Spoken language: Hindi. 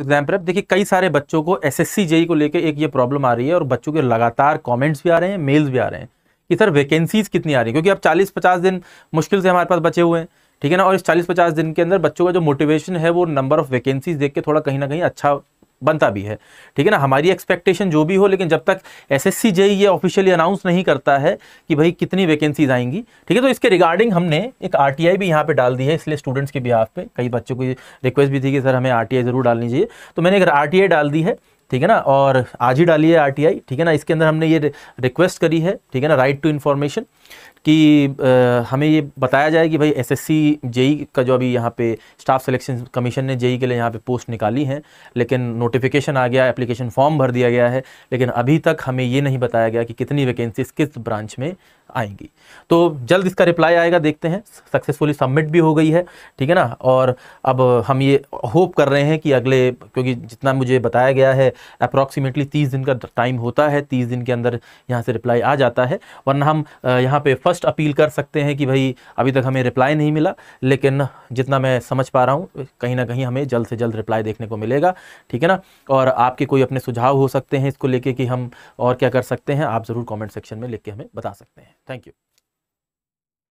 एग्जाम प्रेप देखिए कई सारे बच्चों को एसएससी एस e को लेकर एक ये प्रॉब्लम आ रही है और बच्चों के लगातार कमेंट्स भी आ रहे हैं मेल्स भी आ रहे हैं कि सर वैकेंसीज कितनी आ रही है क्योंकि अब चालीस पचास दिन मुश्किल से हमारे पास बचे हुए हैं ठीक है ना और इस 40-50 दिन के अंदर बच्चों का जो मोटिवेशन है वो नंबर ऑफ वैकेंसीज देख के थोड़ा कहीं ना कहीं अच्छा बनता भी है ठीक है ना हमारी एक्सपेक्टेशन जो भी हो लेकिन जब तक एस एस e ये ऑफिशियली अनाउंस नहीं करता है कि भाई कितनी वैकेंसीज आएंगी ठीक है तो इसके रिगार्डिंग हमने एक आर भी यहाँ पे डाल दी है इसलिए स्टूडेंट्स के बिहाफ पे कई बच्चों की रिक्वेस्ट भी थी कि सर हमें आर ज़रूर डालनी चाहिए तो मैंने एक आर डाल दी है ठीक है ना और आज ही डाली है आर ठीक है ना इसके अंदर हमने ये रिक्वेस्ट करी है ठीक है ना राइट टू इन्फॉर्मेशन कि आ, हमें ये बताया जाए कि भाई एसएससी जेई e का जो अभी यहाँ पे स्टाफ सिलेक्शन कमीशन ने जेई e के लिए यहाँ पे पोस्ट निकाली हैं लेकिन नोटिफिकेशन आ गया एप्लीकेशन फॉर्म भर दिया गया है लेकिन अभी तक हमें ये नहीं बताया गया कि कितनी वैकेंसीज किस ब्रांच में आएंगी तो जल्द इसका रिप्लाई आएगा देखते हैं सक्सेसफुली सबमिट भी हो गई है ठीक है ना और अब हम ये होप कर रहे हैं कि अगले क्योंकि जितना मुझे बताया गया है अप्रॉक्सीमेटली तीस दिन का टाइम होता है तीस दिन के अंदर यहाँ से रिप्लाई आ जाता है वरना हम यहाँ पर फर्स्ट अपील कर सकते हैं कि भाई अभी तक हमें रिप्लाई नहीं मिला लेकिन जितना मैं समझ पा रहा हूँ कहीं ना कहीं हमें जल्द से जल्द रिप्लाई देखने को मिलेगा ठीक है ना और आपके कोई अपने सुझाव हो सकते हैं इसको लेके कि हम और क्या कर सकते हैं आप ज़रूर कमेंट सेक्शन में लिख के हमें बता सकते हैं Thank you.